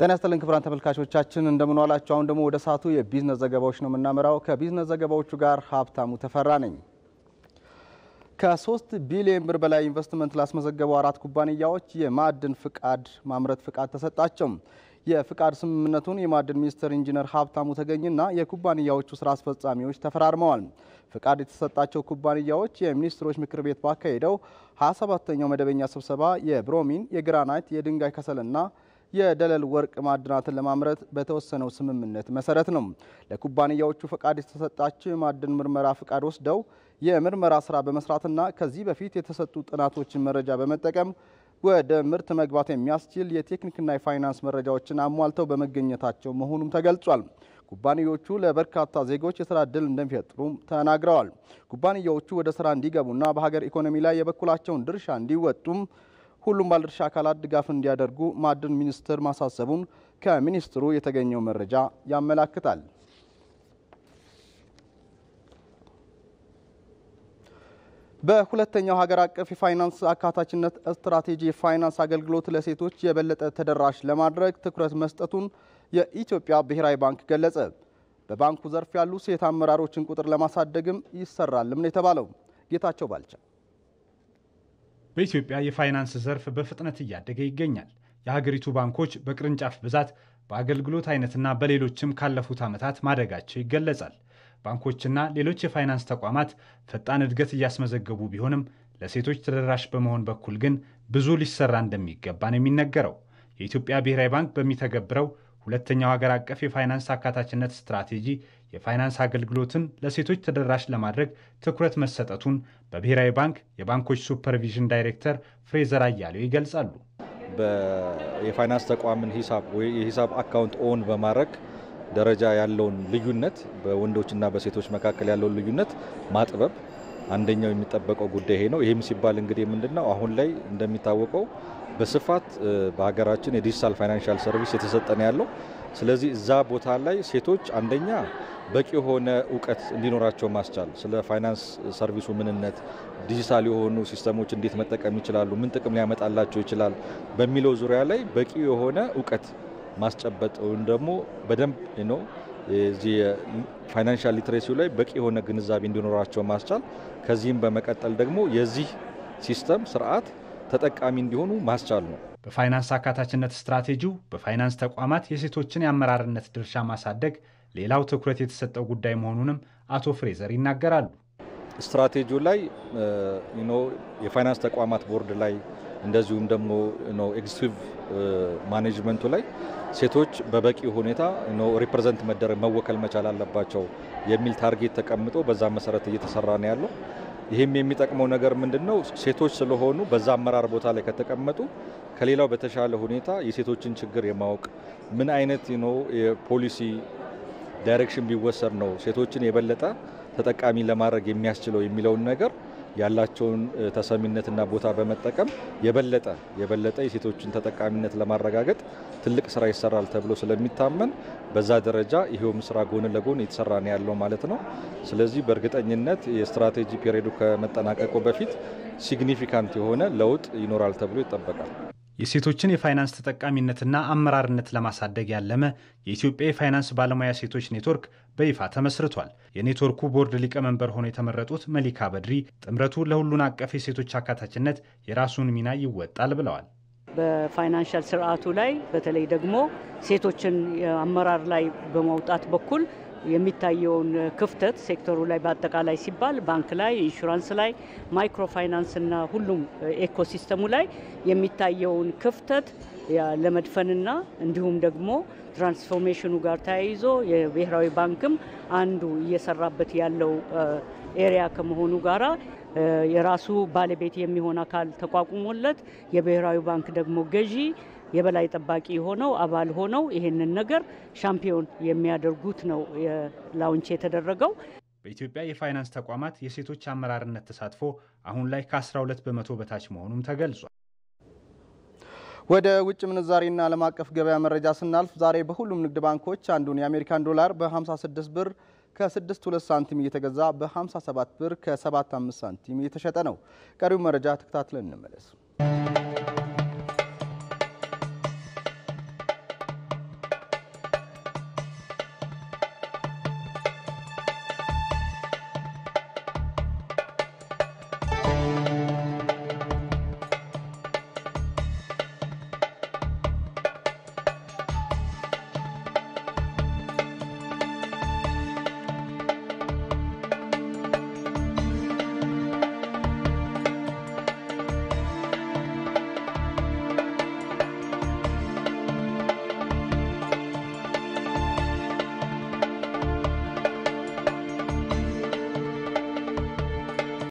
ጤና ይስጥልን ክቡራን ተመልካቾቻችን እንደምን ዋላችሁ። አሁን ደግሞ ወደ ሰዓቱ የቢዝነስ ዘገባዎች ነው የምናመራው። ከቢዝነስ ዘገባዎቹ ጋር ሀብታሙ ተፈራ ነኝ። ከሶስት ቢሊዮን ብር በላይ ኢንቨስትመንት ላስመዘገቡ አራት ኩባንያዎች የማዕድን ፍቃድ ማምረት ፍቃድ ተሰጣቸው። የፍቃድ ስምምነቱን የማዕድን ሚኒስትር ኢንጂነር ሀብታሙ ተገኝና የኩባንያዎቹ ስራ አስፈጻሚዎች ተፈራርመዋል። ፍቃድ የተሰጣቸው ኩባንያዎች የሚኒስትሮች ምክር ቤት ባካሄደው 27ኛው መደበኛ ስብሰባ የብሮሚን፣ የግራናይት፣ የድንጋይ ከሰልና የደለል ወርቅ ማዕድናትን ለማምረት በተወሰነው ስምምነት መሰረት ነው። ለኩባንያዎቹ ፈቃድ የተሰጣቸው የማዕድን ምርመራ ፈቃድ ወስደው የምርመራ ስራ በመስራትና ከዚህ በፊት የተሰጡ ጥናቶችን መረጃ በመጠቀም ወደ ምርት መግባት የሚያስችል የቴክኒክና የፋይናንስ መረጃዎችን አሟልተው በመገኘታቸው መሆኑም ተገልጿል። ኩባንያዎቹ ለበርካታ ዜጎች የስራ እድል እንደሚፈጥሩም ተናግረዋል። ኩባንያዎቹ ወደ ስራ እንዲገቡና በሀገር ኢኮኖሚ ላይ የበኩላቸውን ድርሻ እንዲወጡም ሁሉም ባለድርሻ አካላት ድጋፍ እንዲያደርጉ ማዕድን ሚኒስትር ማሳሰቡን ከሚኒስትሩ የተገኘው መረጃ ያመላክታል። በሁለተኛው ሀገር አቀፍ የፋይናንስ አካታችነት ስትራቴጂ የፋይናንስ አገልግሎት ለሴቶች የበለጠ ተደራሽ ለማድረግ ትኩረት መስጠቱን የኢትዮጵያ ብሔራዊ ባንክ ገለጸ። በባንኩ ዘርፍ ያሉ ሴት አመራሮችን ቁጥር ለማሳደግም ይሰራልም ነው የተባለው። ጌታቸው ባልቻ በኢትዮጵያ የፋይናንስ ዘርፍ በፍጥነት እያደገ ይገኛል። የሀገሪቱ ባንኮች በቅርንጫፍ ብዛት፣ በአገልግሎት አይነትና በሌሎችም ካለፉት ዓመታት ማደጋቸው ይገለጻል። ባንኮችና ሌሎች የፋይናንስ ተቋማት ፈጣን እድገት እያስመዘገቡ ቢሆንም ለሴቶች ተደራሽ በመሆን በኩል ግን ብዙ ሊሰራ እንደሚገባ ነው የሚነገረው። የኢትዮጵያ ብሔራዊ ባንክ በሚተገብረው ሁለተኛው ሀገር አቀፍ የፋይናንስ አካታችነት ስትራቴጂ የፋይናንስ አገልግሎትን ለሴቶች ተደራሽ ለማድረግ ትኩረት መሰጠቱን በብሔራዊ ባንክ የባንኮች ሱፐርቪዥን ዳይሬክተር ፍሬዘር አያሌው ይገልጻሉ። የፋይናንስ ተቋምን ሂሳብ የሂሳብ አካውንት ኦን በማድረግ ደረጃ ያለውን ልዩነት በወንዶችና በሴቶች መካከል ያለውን ልዩነት ማጥበብ አንደኛው የሚጠበቀው ጉዳይ ይሄ ነው። ይህም ሲባል እንግዲህ ምንድነው አሁን ላይ እንደሚታወቀው በስፋት በሀገራችን የዲጂታል ፋይናንሻል ሰርቪስ የተሰጠነ ያለው። ስለዚህ እዛ ቦታ ላይ ሴቶች አንደኛ በቂ የሆነ እውቀት እንዲኖራቸው ማስቻል ስለ ፋይናንስ ሰርቪሱ ምንነት፣ ዲጂታል የሆኑ ሲስተሞች እንዴት መጠቀም ይችላሉ፣ ምን ጥቅም ሊያመጣላቸው ይችላል በሚለው ዙሪያ ላይ በቂ የሆነ እውቀት ማስጨበጥ ወይም ደግሞ በደንብ ነው እዚህ ፋይናንሻል ሊትሬሲው ላይ በቂ የሆነ ግንዛቤ እንዲኖራቸው ማስቻል፣ ከዚህም በመቀጠል ደግሞ የዚህ ሲስተም ስርዓት ተጠቃሚ እንዲሆኑ ማስቻል ነው። በፋይናንስ አካታችነት ስትራቴጂው በፋይናንስ ተቋማት የሴቶችን የአመራርነት ድርሻ ማሳደግ ሌላው ትኩረት የተሰጠው ጉዳይ መሆኑንም አቶ ፍሬዘር ይናገራሉ። ስትራቴጂው ላይ የፋይናንስ ተቋማት ቦርድ ላይ እንደዚሁም ደግሞ ኤግዚኪቲቭ ማኔጅመንቱ ላይ ሴቶች በበቂ ሁኔታ ሪፕሬዘንት መደረግ መወከል መቻል አለባቸው የሚል ታርጌት ተቀምጦ በዛ መሰረት እየተሰራ ነው ያለው። ይህም የሚጠቅመው ነገር ምንድን ነው? ሴቶች ስለሆኑ በዛ አመራር ቦታ ላይ ከተቀመጡ ከሌላው በተሻለ ሁኔታ የሴቶችን ችግር የማወቅ ምን አይነት ፖሊሲ ዳይሬክሽን ቢወሰድ ነው ሴቶችን የበለጠ ተጠቃሚ ለማድረግ የሚያስችለው የሚለውን ነገር ያላቸውን ተሰሚነትና ቦታ በመጠቀም የበለጠ የበለጠ የሴቶችን ተጠቃሚነት ለማረጋገጥ ትልቅ ስራ ይሰራል ተብሎ ስለሚታመን በዛ ደረጃ ይሄውም ስራ ጎን ለጎን የተሰራ ነው ያለው ማለት ነው። ስለዚህ በእርግጠኝነት የስትራቴጂ ፔሪዱ ከመጠናቀቁ በፊት ሲግኒፊካንት የሆነ ለውጥ ይኖራል ተብሎ ይጠበቃል። የሴቶችን የፋይናንስ ተጠቃሚነትና አመራርነት ለማሳደግ ያለመ የኢትዮጵያ የፋይናንስ ባለሙያ ሴቶች ኔትወርክ በይፋ ተመስርቷል። የኔትወርኩ ቦርድ ሊቀመንበር ሆነው የተመረጡት መሊካ በድሪ ጥምረቱ ለሁሉን አቀፍ የሴቶች አካታችነት የራሱን ሚና ይወጣል ብለዋል። በፋይናንሻል ስርዓቱ ላይ በተለይ ደግሞ ሴቶችን አመራር ላይ በማውጣት በኩል የሚታየውን ክፍተት ሴክተሩ ላይ በአጠቃላይ ሲባል ባንክ ላይ፣ ኢንሹራንስ ላይ፣ ማይክሮ ፋይናንስና ሁሉም ኤኮሲስተሙ ላይ የሚታየውን ክፍተት ለመድፈንና እንዲሁም ደግሞ ትራንስፎርሜሽኑ ጋር ተያይዞ የብሔራዊ ባንክም አንዱ እየሰራበት ያለው ኤሪያ ከመሆኑ ጋራ የራሱ ባለቤት የሚሆን አካል ተቋቁሞለት የብሔራዊ ባንክ ደግሞ ገዢ የበላይ ጠባቂ ሆነው አባል ሆነው ይህንን ነገር ሻምፒዮን የሚያደርጉት ነው ላውንች የተደረገው። በኢትዮጵያ የፋይናንስ ተቋማት የሴቶች አመራርነት ተሳትፎ አሁን ላይ ከ12 በመቶ በታች መሆኑም ተገልጿል። ወደ ውጭ ምንዛሬና ዓለም አቀፍ ገበያ መረጃ ስናልፍ ዛሬ በሁሉም ንግድ ባንኮች አንዱን የአሜሪካን ዶላር በ56 ብር ከ62 ሳንቲም እየተገዛ በ57 ብር ከ75 ሳንቲም እየተሸጠ ነው። ቀሪው መረጃ ተከታትለን እንመለስ።